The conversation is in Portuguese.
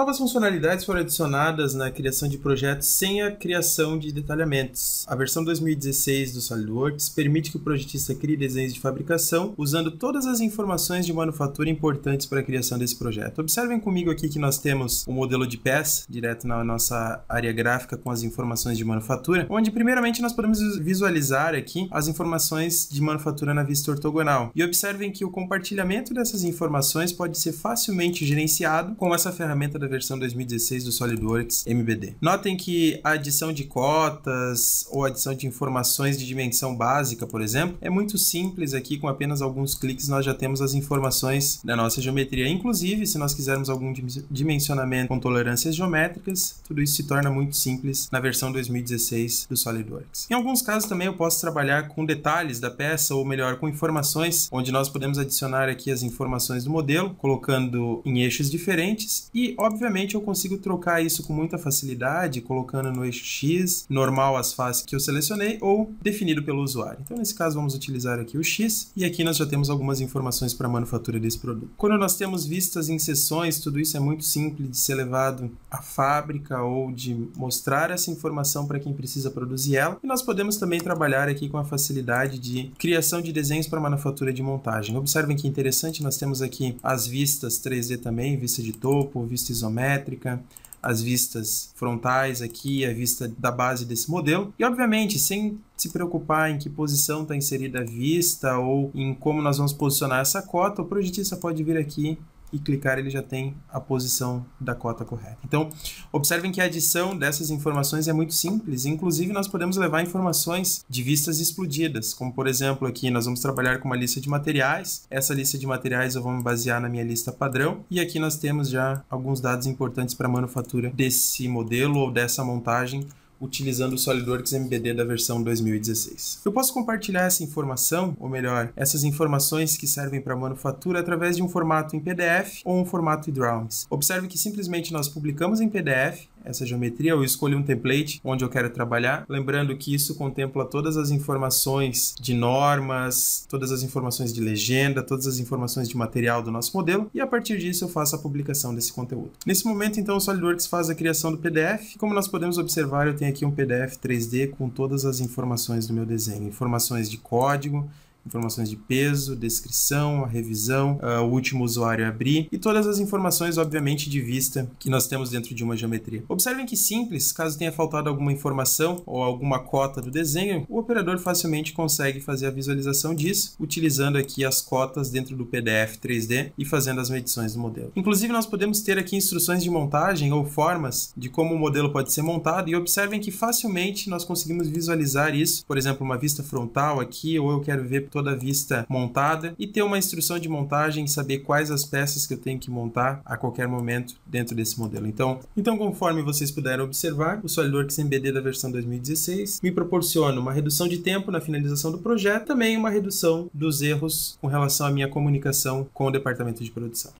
Novas funcionalidades foram adicionadas na criação de projetos sem a criação de detalhamentos. A versão 2016 do SolidWorks permite que o projetista crie desenhos de fabricação usando todas as informações de manufatura importantes para a criação desse projeto. Observem comigo aqui que nós temos o um modelo de peça direto na nossa área gráfica com as informações de manufatura, onde primeiramente nós podemos visualizar aqui as informações de manufatura na vista ortogonal. E observem que o compartilhamento dessas informações pode ser facilmente gerenciado com essa ferramenta da versão 2016 do SolidWorks MBD. Notem que a adição de cotas ou adição de informações de dimensão básica, por exemplo, é muito simples aqui, com apenas alguns cliques nós já temos as informações da nossa geometria. Inclusive, se nós quisermos algum dimensionamento com tolerâncias geométricas, tudo isso se torna muito simples na versão 2016 do SolidWorks. Em alguns casos também eu posso trabalhar com detalhes da peça, ou melhor, com informações, onde nós podemos adicionar aqui as informações do modelo, colocando em eixos diferentes e, obviamente, Obviamente eu consigo trocar isso com muita facilidade, colocando no eixo X, normal as faces que eu selecionei, ou definido pelo usuário. Então nesse caso vamos utilizar aqui o X, e aqui nós já temos algumas informações para a manufatura desse produto. Quando nós temos vistas em sessões, tudo isso é muito simples de ser levado à fábrica ou de mostrar essa informação para quem precisa produzir ela, e nós podemos também trabalhar aqui com a facilidade de criação de desenhos para manufatura de montagem. Observem que interessante, nós temos aqui as vistas 3D também, vista de topo, vistas isométrica, as vistas frontais aqui, a vista da base desse modelo. E, obviamente, sem se preocupar em que posição está inserida a vista ou em como nós vamos posicionar essa cota, o projetista pode vir aqui e clicar, ele já tem a posição da cota correta. Então, observem que a adição dessas informações é muito simples, inclusive nós podemos levar informações de vistas explodidas, como por exemplo aqui nós vamos trabalhar com uma lista de materiais, essa lista de materiais eu vou me basear na minha lista padrão, e aqui nós temos já alguns dados importantes para a manufatura desse modelo ou dessa montagem utilizando o SolidWorks MBD da versão 2016. Eu posso compartilhar essa informação, ou melhor, essas informações que servem para a manufatura através de um formato em PDF ou um formato em Observe que simplesmente nós publicamos em PDF, essa geometria, eu escolho um template onde eu quero trabalhar, lembrando que isso contempla todas as informações de normas, todas as informações de legenda, todas as informações de material do nosso modelo e a partir disso eu faço a publicação desse conteúdo. Nesse momento, então, o SolidWorks faz a criação do PDF. Como nós podemos observar, eu tenho aqui um PDF 3D com todas as informações do meu desenho, informações de código, informações de peso, descrição, a revisão, uh, o último usuário a abrir e todas as informações, obviamente, de vista que nós temos dentro de uma geometria. Observem que simples, caso tenha faltado alguma informação ou alguma cota do desenho, o operador facilmente consegue fazer a visualização disso, utilizando aqui as cotas dentro do PDF 3D e fazendo as medições do modelo. Inclusive, nós podemos ter aqui instruções de montagem ou formas de como o modelo pode ser montado e observem que facilmente nós conseguimos visualizar isso, por exemplo, uma vista frontal aqui, ou eu quero ver toda a vista montada e ter uma instrução de montagem e saber quais as peças que eu tenho que montar a qualquer momento dentro desse modelo. Então, então conforme vocês puderam observar, o SolidWorks MBD da versão 2016 me proporciona uma redução de tempo na finalização do projeto, também uma redução dos erros com relação à minha comunicação com o departamento de produção.